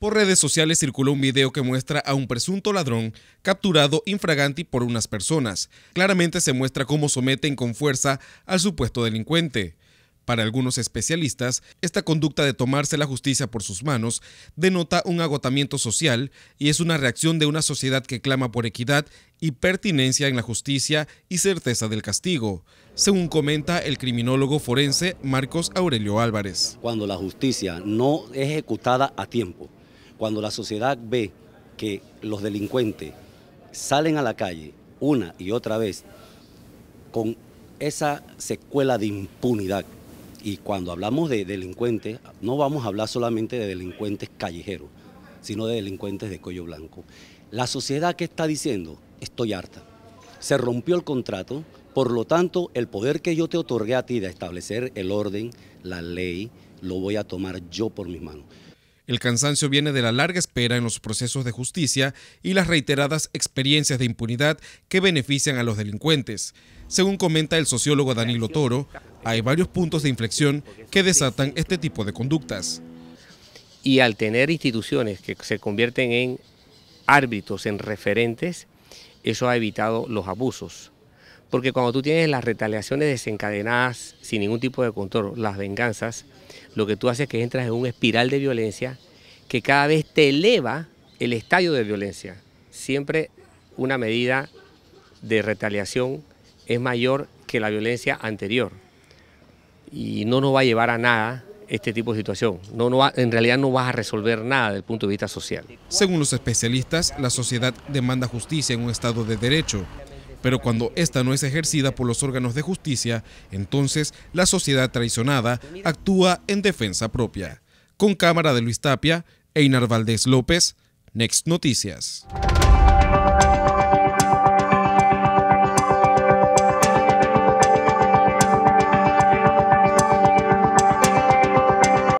Por redes sociales circuló un video que muestra a un presunto ladrón capturado infraganti por unas personas. Claramente se muestra cómo someten con fuerza al supuesto delincuente. Para algunos especialistas, esta conducta de tomarse la justicia por sus manos denota un agotamiento social y es una reacción de una sociedad que clama por equidad y pertinencia en la justicia y certeza del castigo, según comenta el criminólogo forense Marcos Aurelio Álvarez. Cuando la justicia no es ejecutada a tiempo, cuando la sociedad ve que los delincuentes salen a la calle una y otra vez con esa secuela de impunidad, y cuando hablamos de delincuentes, no vamos a hablar solamente de delincuentes callejeros, sino de delincuentes de cuello blanco. La sociedad que está diciendo, estoy harta, se rompió el contrato, por lo tanto, el poder que yo te otorgué a ti de establecer el orden, la ley, lo voy a tomar yo por mis manos. El cansancio viene de la larga espera en los procesos de justicia y las reiteradas experiencias de impunidad que benefician a los delincuentes. Según comenta el sociólogo Danilo Toro, hay varios puntos de inflexión que desatan este tipo de conductas. Y al tener instituciones que se convierten en árbitros, en referentes, eso ha evitado los abusos. Porque cuando tú tienes las retaliaciones desencadenadas sin ningún tipo de control, las venganzas, lo que tú haces es que entras en una espiral de violencia que cada vez te eleva el estadio de violencia. Siempre una medida de retaliación es mayor que la violencia anterior. Y no nos va a llevar a nada este tipo de situación. No, no en realidad no vas a resolver nada desde el punto de vista social. Según los especialistas, la sociedad demanda justicia en un Estado de Derecho. Pero cuando esta no es ejercida por los órganos de justicia, entonces la sociedad traicionada actúa en defensa propia. Con cámara de Luis Tapia, Einar Valdés López, Next Noticias.